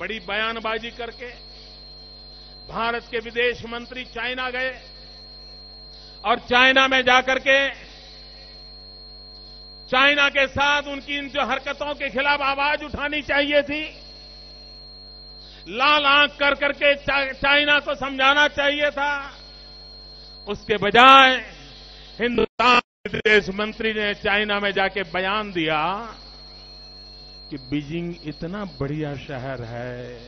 बड़ी बयानबाजी करके भारत के विदेश मंत्री चाइना गए और चाइना में जाकर के चाइना के साथ उनकी इन जो हरकतों के खिलाफ आवाज उठानी चाहिए थी लाल आंख कर करके चाइना को समझाना चाहिए था उसके बजाय हिंदुस्तान विदेश मंत्री ने चाइना में जाके बयान दिया कि बीजिंग इतना बढ़िया शहर है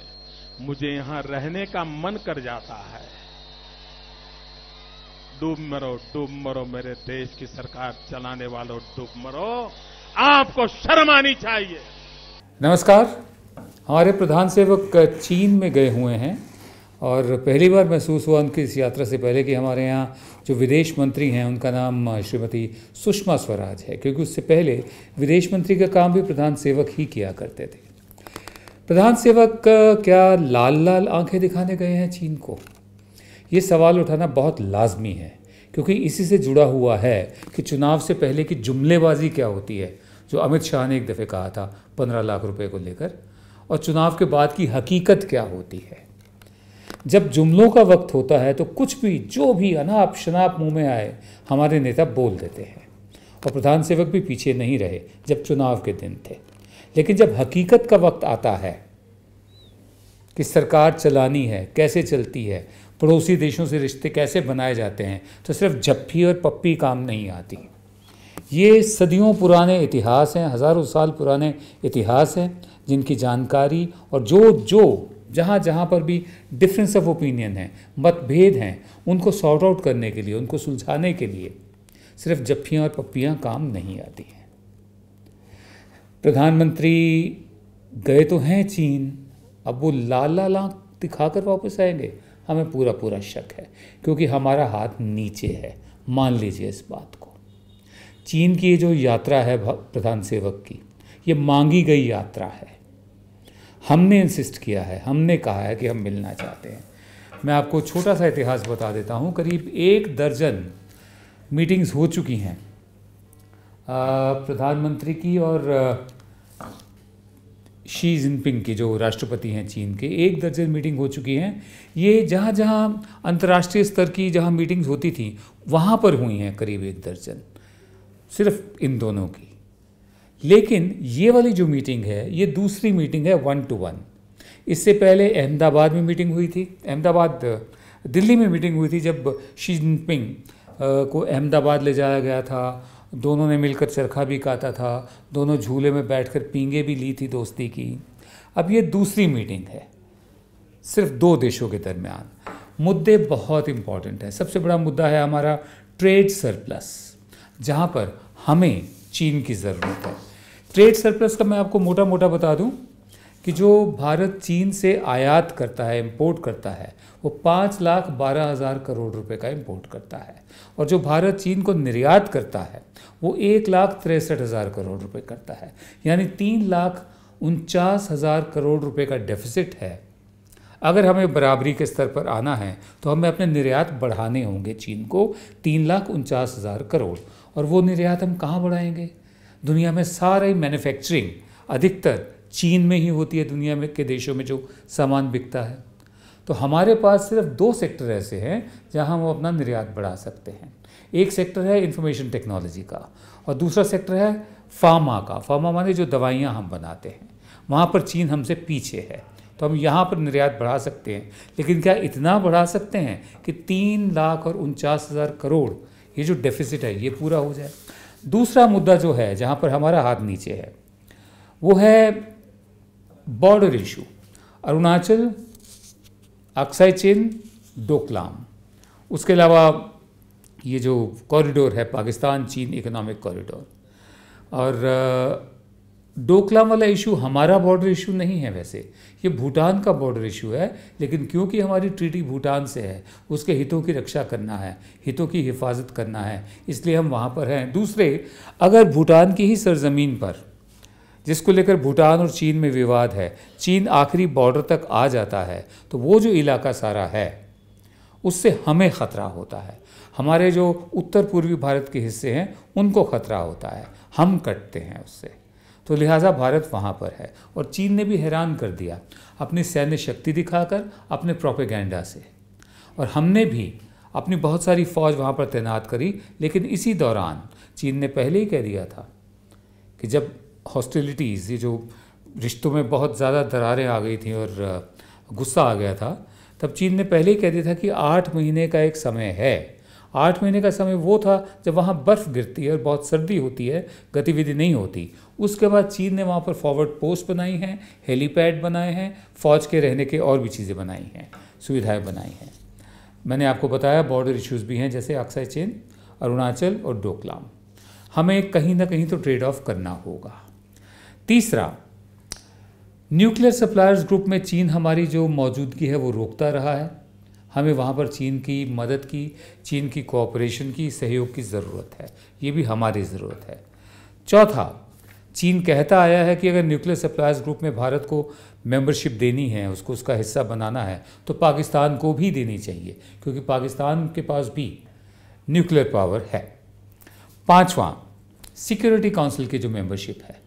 मुझे यहां रहने का मन कर जाता है डूब मरो डूब मरो मेरे देश की सरकार चलाने वालों डूब मरो आपको शर्म आनी चाहिए नमस्कार हमारे प्रधान सेवक चीन में गए हुए हैं और पहली बार महसूस हुआ उनकी इस यात्रा से पहले कि हमारे यहाँ जो विदेश मंत्री हैं उनका नाम श्रीमती सुषमा स्वराज है क्योंकि उससे पहले विदेश मंत्री का काम भी प्रधान सेवक ही किया करते थे प्रधान सेवक क्या लाल लाल आंखें दिखाने गए हैं चीन को ये सवाल उठाना बहुत लाजमी है क्योंकि इसी से जुड़ा हुआ है कि चुनाव से पहले की जुमलेबाजी क्या होती है जो अमित शाह ने एक दफ़े कहा था पंद्रह लाख रुपए को लेकर और चुनाव के बाद की हकीकत क्या होती है जब जुमलों का वक्त होता है तो कुछ भी जो भी अनाप शनाप मुंह में आए हमारे नेता बोल देते हैं और प्रधान सेवक भी पीछे नहीं रहे जब चुनाव के दिन थे लेकिन जब हकीकत का वक्त आता है कि सरकार चलानी है कैसे चलती है पड़ोसी देशों से रिश्ते कैसे बनाए जाते हैं तो सिर्फ जप्फी और पप्पी काम नहीं आती ये सदियों पुराने इतिहास हैं हज़ारों साल पुराने इतिहास हैं जिनकी जानकारी और जो जो जहाँ जहाँ पर भी डिफरेंस ऑफ ओपिनियन है मतभेद हैं उनको सॉर्ट आउट करने के लिए उनको सुलझाने के लिए सिर्फ जफ्फियाँ और पप्पियाँ काम नहीं आती हैं प्रधानमंत्री गए तो हैं चीन अब वो लाल लाल आँख दिखाकर वापस आएंगे हमें पूरा पूरा शक है क्योंकि हमारा हाथ नीचे है मान लीजिए इस बात को चीन की ये जो यात्रा है प्रधान सेवक की ये मांगी गई यात्रा है हमने इंसिस्ट किया है हमने कहा है कि हम मिलना चाहते हैं मैं आपको छोटा सा इतिहास बता देता हूँ करीब एक दर्जन मीटिंग्स हो चुकी हैं प्रधानमंत्री की और शी जिनपिंग की जो राष्ट्रपति हैं चीन के एक दर्जन मीटिंग हो चुकी हैं ये जहाँ जहाँ अंतर्राष्ट्रीय स्तर की जहाँ मीटिंग्स होती थी वहाँ पर हुई हैं करीब एक दर्जन सिर्फ इन दोनों की लेकिन ये वाली जो मीटिंग है ये दूसरी मीटिंग है वन टू वन इससे पहले अहमदाबाद में मीटिंग हुई थी अहमदाबाद दिल्ली में मीटिंग हुई थी जब शी जिनपिंग को अहमदाबाद ले जाया गया था दोनों ने मिलकर चरखा भी काटा था दोनों झूले में बैठकर पींगे भी ली थी दोस्ती की अब ये दूसरी मीटिंग है सिर्फ दो देशों के दरमियान मुद्दे बहुत इम्पॉर्टेंट हैं सबसे बड़ा मुद्दा है हमारा ट्रेड सरप्लस जहाँ पर हमें चीन की ज़रूरत है ट्रेड सरप्लस का मैं आपको मोटा मोटा बता दूं कि जो भारत चीन से आयात करता है इम्पोर्ट करता है वो पाँच लाख बारह हज़ार करोड़ रुपए का इम्पोर्ट करता है और जो भारत चीन को निर्यात करता है वो एक लाख तिरसठ हज़ार करोड़ रुपए करता है यानी तीन लाख उनचास हज़ार करोड़ रुपए का डेफिसिट है अगर हमें बराबरी के स्तर पर आना है तो हमें अपने निर्यात बढ़ाने होंगे चीन को तीन लाख उनचास हज़ार करोड़ और वो निर्यात हम कहाँ बढ़ाएंगे दुनिया में सारी मैन्युफैक्चरिंग अधिकतर चीन में ही होती है दुनिया में के देशों में जो सामान बिकता है तो हमारे पास सिर्फ दो सेक्टर ऐसे हैं जहां हम अपना निर्यात बढ़ा सकते हैं एक सेक्टर है इंफॉर्मेशन टेक्नोलॉजी का और दूसरा सेक्टर है फार्मा का फार्मा माने जो दवाइयाँ हम बनाते हैं वहाँ पर चीन हमसे पीछे है तो हम यहाँ पर निर्यात बढ़ा सकते हैं लेकिन क्या इतना बढ़ा सकते हैं कि तीन लाख और उनचास हज़ार करोड़ ये जो डेफिसिट है ये पूरा हो जाए दूसरा मुद्दा जो है जहाँ पर हमारा हाथ नीचे है वो है बॉर्डर इशू अरुणाचल अक्साई चेन डोकलाम उसके अलावा ये जो कॉरिडोर है पाकिस्तान चीन इकोनॉमिक कॉरिडोर और डोकलाम वाला इशू हमारा बॉर्डर इशू नहीं है वैसे ये भूटान का बॉर्डर इशू है लेकिन क्योंकि हमारी ट्रीटी भूटान से है उसके हितों की रक्षा करना है हितों की हिफाजत करना है इसलिए हम वहाँ पर हैं दूसरे अगर भूटान की ही सरजमीन पर जिसको लेकर भूटान और चीन में विवाद है चीन आखिरी बॉर्डर तक आ जाता है तो वो जो इलाका सारा है उससे हमें ख़तरा होता है हमारे जो उत्तर पूर्वी भारत के हिस्से हैं उनको ख़तरा होता है हम कटते हैं उससे तो लिहाजा भारत वहाँ पर है और चीन ने भी हैरान कर दिया अपनी सैन्य शक्ति दिखाकर अपने प्रोपेगेंडा से और हमने भी अपनी बहुत सारी फ़ौज वहाँ पर तैनात करी लेकिन इसी दौरान चीन ने पहले ही कह दिया था कि जब हॉस्टिलिटीज़ ये जो रिश्तों में बहुत ज़्यादा दरारें आ गई थी और गुस्सा आ गया था तब चीन ने पहले ही कह दिया था कि आठ महीने का एक समय है आठ महीने का समय वो था जब वहाँ बर्फ़ गिरती है और बहुत सर्दी होती है गतिविधि नहीं होती उसके बाद चीन ने वहाँ पर फॉरवर्ड पोस्ट बनाई हैं हेलीपैड बनाए हैं फ़ौज के रहने के और भी चीज़ें बनाई हैं सुविधाएँ बनाई हैं मैंने आपको बताया बॉर्डर इश्यूज़ भी हैं जैसे अक्सर चेन अरुणाचल और डोकलाम हमें कहीं ना कहीं तो ट्रेड ऑफ करना होगा तीसरा न्यूक्लियर सप्लायर्स ग्रुप में चीन हमारी जो मौजूदगी है वो रोकता रहा है हमें वहाँ पर चीन की मदद की चीन की कोऑपरेशन की सहयोग की ज़रूरत है ये भी हमारी ज़रूरत है चौथा चीन कहता आया है कि अगर न्यूक्लियर सप्लायर्स ग्रुप में भारत को मेंबरशिप देनी है उसको उसका हिस्सा बनाना है तो पाकिस्तान को भी देनी चाहिए क्योंकि पाकिस्तान के पास भी न्यूक्लियर पावर है पांचवा सिक्योरिटी काउंसिल की जो मेंबरशिप है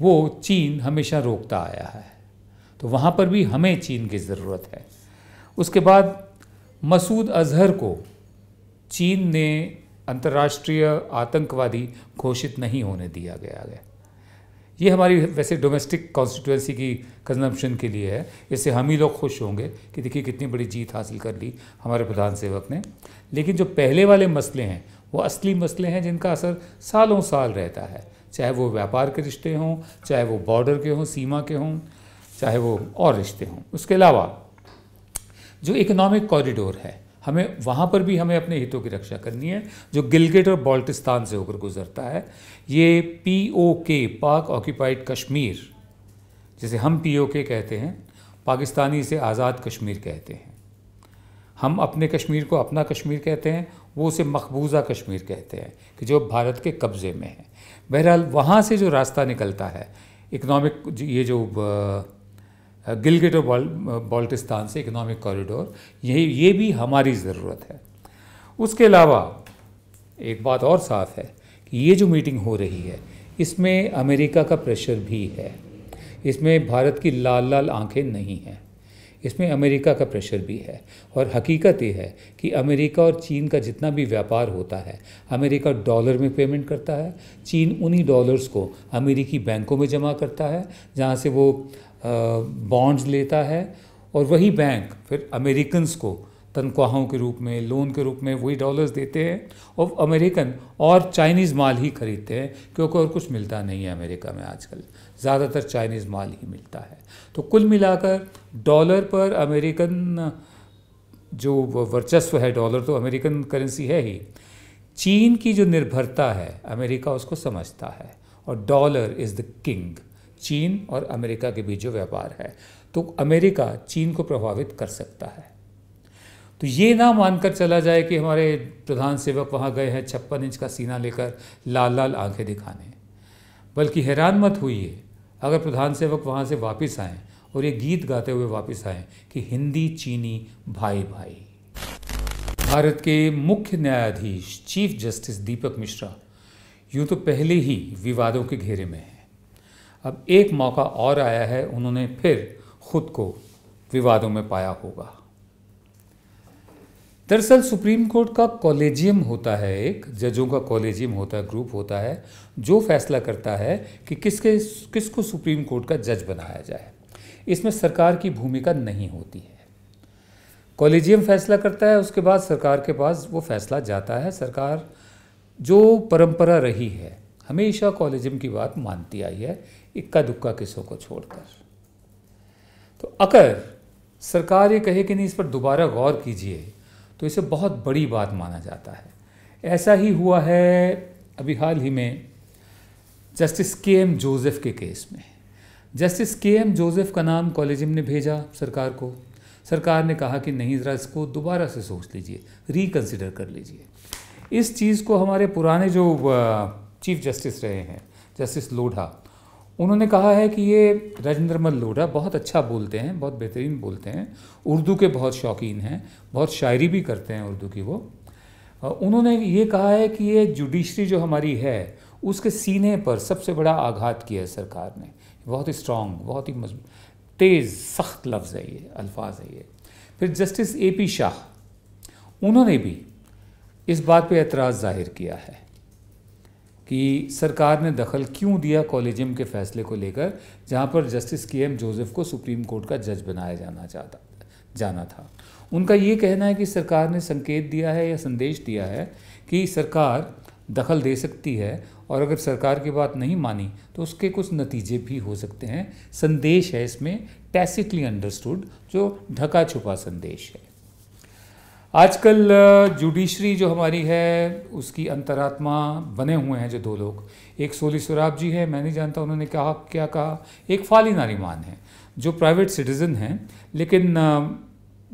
वो चीन हमेशा रोकता आया है तो वहाँ पर भी हमें चीन की ज़रूरत है उसके बाद मसूद अजहर को चीन ने अंतर्राष्ट्रीय आतंकवादी घोषित नहीं होने दिया गया है ये हमारी वैसे डोमेस्टिक कॉन्स्टिट्यूंसी की कंजम्पशन के लिए है इससे हम ही लोग खुश होंगे कि देखिए कितनी बड़ी जीत हासिल कर ली हमारे प्रधान सेवक ने लेकिन जो पहले वाले मसले हैं वो असली मसले हैं जिनका असर सालों साल रहता है चाहे वो व्यापार के रिश्ते हों चाहे वो बॉर्डर के हों सीमा के हों चाहे वो और रिश्ते हों उसके अलावा जो इकोनॉमिक कॉरिडोर है हमें वहाँ पर भी हमें अपने हितों की रक्षा करनी है जो गिलगिट और बाल्टिस्तान से होकर गुजरता है ये पी ओ के पाक ऑक्यूपाइड कश्मीर जिसे हम पी ओ के कहते हैं पाकिस्तानी से आज़ाद कश्मीर कहते हैं हम अपने कश्मीर को अपना कश्मीर कहते हैं वो उसे मकबूजा कश्मीर कहते हैं कि जो भारत के कब्ज़े में है बहरहाल वहाँ से जो रास्ता निकलता है इकनॉमिक ये जो गिलगिट और बाल्टिस्तान से इकोनॉमिक कॉरिडोर यही ये भी हमारी ज़रूरत है उसके अलावा एक बात और साफ है कि ये जो मीटिंग हो रही है इसमें अमेरिका का प्रेशर भी है इसमें भारत की लाल लाल आंखें नहीं हैं इसमें अमेरिका का प्रेशर भी है और हकीकत यह है कि अमेरिका और चीन का जितना भी व्यापार होता है अमेरिका डॉलर में पेमेंट करता है चीन उन्हीं डॉलर्स को अमेरिकी बैंकों में जमा करता है जहाँ से वो बॉन्ड्स लेता है और वही बैंक फिर अमेरिकन को तनख्वाहों के रूप में लोन के रूप में वही डॉलर्स देते हैं और अमेरिकन और चाइनीज़ माल ही खरीदते हैं क्योंकि और कुछ मिलता नहीं है अमेरिका में आजकल ज़्यादातर चाइनीज़ माल ही मिलता है तो कुल मिलाकर डॉलर पर अमेरिकन जो वर्चस्व है डॉलर तो अमेरिकन करेंसी है ही चीन की जो निर्भरता है अमेरिका उसको समझता है और डॉलर इज़ द किंग चीन और अमेरिका के बीच जो व्यापार है तो अमेरिका चीन को प्रभावित कर सकता है तो ये ना मानकर चला जाए कि हमारे प्रधान सेवक वहाँ गए हैं छप्पन इंच का सीना लेकर लाल लाल आंखें दिखाने बल्कि हैरान मत होइए अगर प्रधान सेवक वहाँ से वापस आए और ये गीत गाते हुए वापस आए कि हिंदी चीनी भाई भाई भारत के मुख्य न्यायाधीश चीफ जस्टिस दीपक मिश्रा यूँ तो पहले ही विवादों के घेरे में हैं अब एक मौका और आया है उन्होंने फिर खुद को विवादों में पाया होगा दरअसल सुप्रीम कोर्ट का कॉलेजियम होता है एक जजों का कॉलेजियम होता है ग्रुप होता है जो फैसला करता है कि किसके किसको सुप्रीम कोर्ट का जज बनाया जाए इसमें सरकार की भूमिका नहीं होती है कॉलेजियम फैसला करता है उसके बाद सरकार के पास वो फैसला जाता है सरकार जो परंपरा रही है हमेशा कॉलेजियम की बात मानती आई है इक्का दुक्का किसों को छोड़कर तो अगर सरकार ये कहे कि नहीं इस पर दोबारा गौर कीजिए तो इसे बहुत बड़ी बात माना जाता है ऐसा ही हुआ है अभी हाल ही में जस्टिस के एम जोसेफ के केस में जस्टिस के एम जोसेफ का नाम कॉलेजम ने भेजा सरकार को सरकार ने कहा कि नहीं ज़रा इसको दोबारा से सोच लीजिए रिकन्सिडर कर लीजिए इस चीज़ को हमारे पुराने जो चीफ जस्टिस रहे हैं जस्टिस लोढ़ा उन्होंने कहा है कि ये राजेंद्र मल लोढ़ा बहुत अच्छा बोलते हैं बहुत बेहतरीन बोलते हैं उर्दू के बहुत शौकीन हैं बहुत शायरी भी करते हैं उर्दू की वो उन्होंने ये कहा है कि ये जुडिशरी जो हमारी है उसके सीने पर सबसे बड़ा आघात किया है सरकार ने बहुत ही स्ट्रॉन्ग बहुत ही तेज़ सख्त लफ्ज़ है ये अल्फाज है ये फिर जस्टिस ए पी शाह उन्होंने भी इस बात पे एतराज़ जाहिर किया है कि सरकार ने दखल क्यों दिया कॉलेजियम के फैसले को लेकर जहां पर जस्टिस के एम जोसेफ को सुप्रीम कोर्ट का जज बनाया जाना चाहता जाना था उनका ये कहना है कि सरकार ने संकेत दिया है या संदेश दिया है कि सरकार दखल दे सकती है और अगर सरकार की बात नहीं मानी तो उसके कुछ नतीजे भी हो सकते हैं संदेश है इसमें टैसिटली अंडरस्टूड जो ढका छुपा संदेश है आजकल जुडिशरी जो हमारी है उसकी अंतरात्मा बने हुए हैं जो दो लोग एक सोली सुराब जी है मैं नहीं जानता उन्होंने कहा क्या कहा एक फाली नारीमान है जो प्राइवेट सिटीज़न हैं लेकिन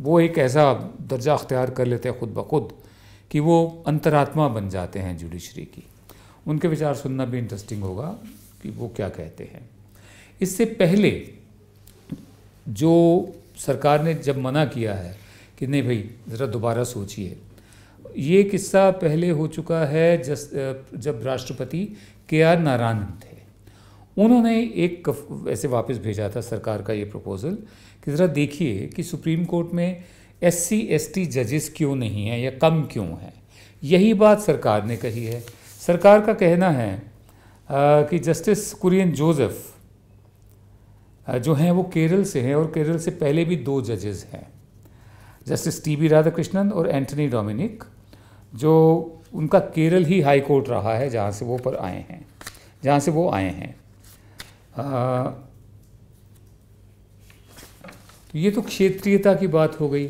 वो एक ऐसा दर्जा अख्तियार कर लेते हैं ख़ुद ब खुद कि वो अंतरात्मा बन जाते हैं जुडिशरी की उनके विचार सुनना भी इंटरेस्टिंग होगा कि वो क्या कहते हैं इससे पहले जो सरकार ने जब मना किया है कि नहीं भाई ज़रा दोबारा सोचिए ये किस्सा पहले हो चुका है जस जब राष्ट्रपति के आर नारायण थे उन्होंने एक ऐसे वापस भेजा था सरकार का ये प्रपोज़ल कि ज़रा देखिए कि सुप्रीम कोर्ट में एस सी एस टी जजेस क्यों नहीं हैं या कम क्यों हैं यही बात सरकार ने कही है सरकार का कहना है आ, कि जस्टिस कुरियन जोसेफ जो हैं वो केरल से हैं और केरल से पहले भी दो जजेस हैं जस्टिस टी बी राधाकृष्णन और एंथनी डोमिनिक जो उनका केरल ही हाई कोर्ट रहा है जहाँ से वो पर आए हैं जहाँ से वो आए हैं तो ये तो क्षेत्रीयता की बात हो गई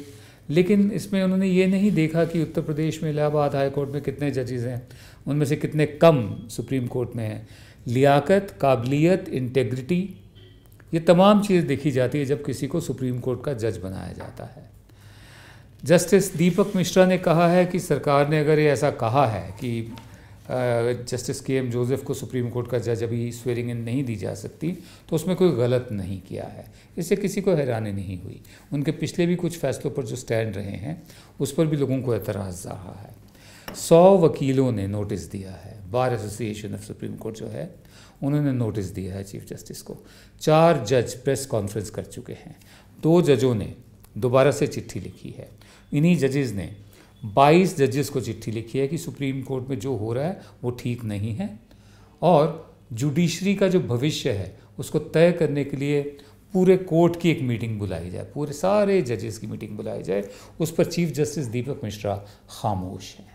लेकिन इसमें उन्होंने ये नहीं देखा कि उत्तर प्रदेश में इलाहाबाद हाई कोर्ट में कितने जजेज हैं उनमें से कितने कम सुप्रीम कोर्ट में हैं लियाकत काबिलियत इंटेग्रिटी ये तमाम चीज़ देखी जाती है जब किसी को सुप्रीम कोर्ट का जज बनाया जाता है जस्टिस दीपक मिश्रा ने कहा है कि सरकार ने अगर ये ऐसा कहा है कि जस्टिस के एम जोसेफ को सुप्रीम कोर्ट का जज अभी स्वेरिंग इन नहीं दी जा सकती तो उसमें कोई गलत नहीं किया है इससे किसी को हैरानी नहीं हुई उनके पिछले भी कुछ फैसलों पर जो स्टैंड रहे हैं उस पर भी लोगों को एतराज़ रहा है सौ वकीलों ने नोटिस दिया है bar association of Supreme Court जो है उन्होंने नोटिस दिया है चीफ जस्टिस को चार जज प्रेस कॉन्फ्रेंस कर चुके हैं दो जजों ने दोबारा से चिट्ठी लिखी है इन्हीं जजेस ने 22 जजेस को चिट्ठी लिखी है कि सुप्रीम कोर्ट में जो हो रहा है वो ठीक नहीं है और जुडिशरी का जो भविष्य है उसको तय करने के लिए पूरे कोर्ट की एक मीटिंग बुलाई जाए पूरे सारे जजेस की मीटिंग बुलाई जाए उस पर चीफ जस्टिस दीपक मिश्रा खामोश हैं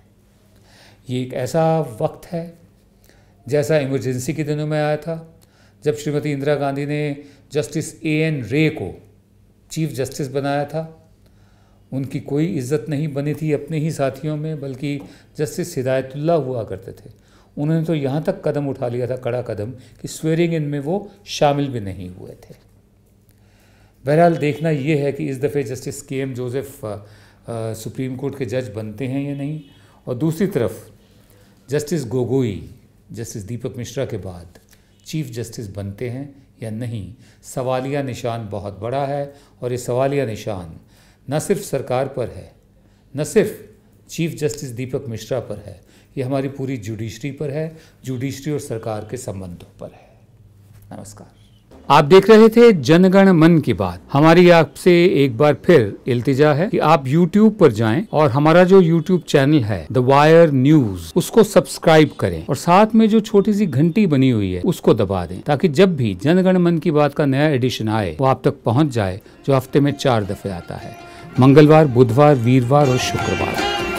ये एक ऐसा वक्त है जैसा इमरजेंसी के दिनों में आया था जब श्रीमती इंदिरा गांधी ने जस्टिस ए एन रे को चीफ जस्टिस बनाया था उनकी कोई इज्जत नहीं बनी थी अपने ही साथियों में बल्कि जस्टिस हिदायतुल्ला हुआ करते थे उन्होंने तो यहाँ तक कदम उठा लिया था कड़ा कदम कि स्वेरिंग इन में वो शामिल भी नहीं हुए थे बहरहाल देखना ये है कि इस दफ़े justice K M Joseph supreme court के जज बनते हैं या नहीं और दूसरी तरफ जस्टिस गोगोई जस्टिस दीपक मिश्रा के बाद चीफ जस्टिस बनते हैं या नहीं सवालिया निशान बहुत बड़ा है और ये सवालिया निशान न सिर्फ सरकार पर है न सिर्फ चीफ जस्टिस दीपक मिश्रा पर है ये हमारी पूरी जुडिशरी पर है जुडिशरी और सरकार के संबंधों पर है नमस्कार आप देख रहे थे जनगण मन की बात हमारी आपसे एक बार फिर इल्तिजा है कि आप YouTube पर जाएं और हमारा जो YouTube चैनल है द वायर न्यूज उसको सब्सक्राइब करें और साथ में जो छोटी सी घंटी बनी हुई है उसको दबा दें ताकि जब भी जनगण मन की बात का नया एडिशन आए वो आप तक पहुंच जाए जो हफ्ते में चार दफे आता है मंगलवार बुधवार वीरवार और शुक्रवार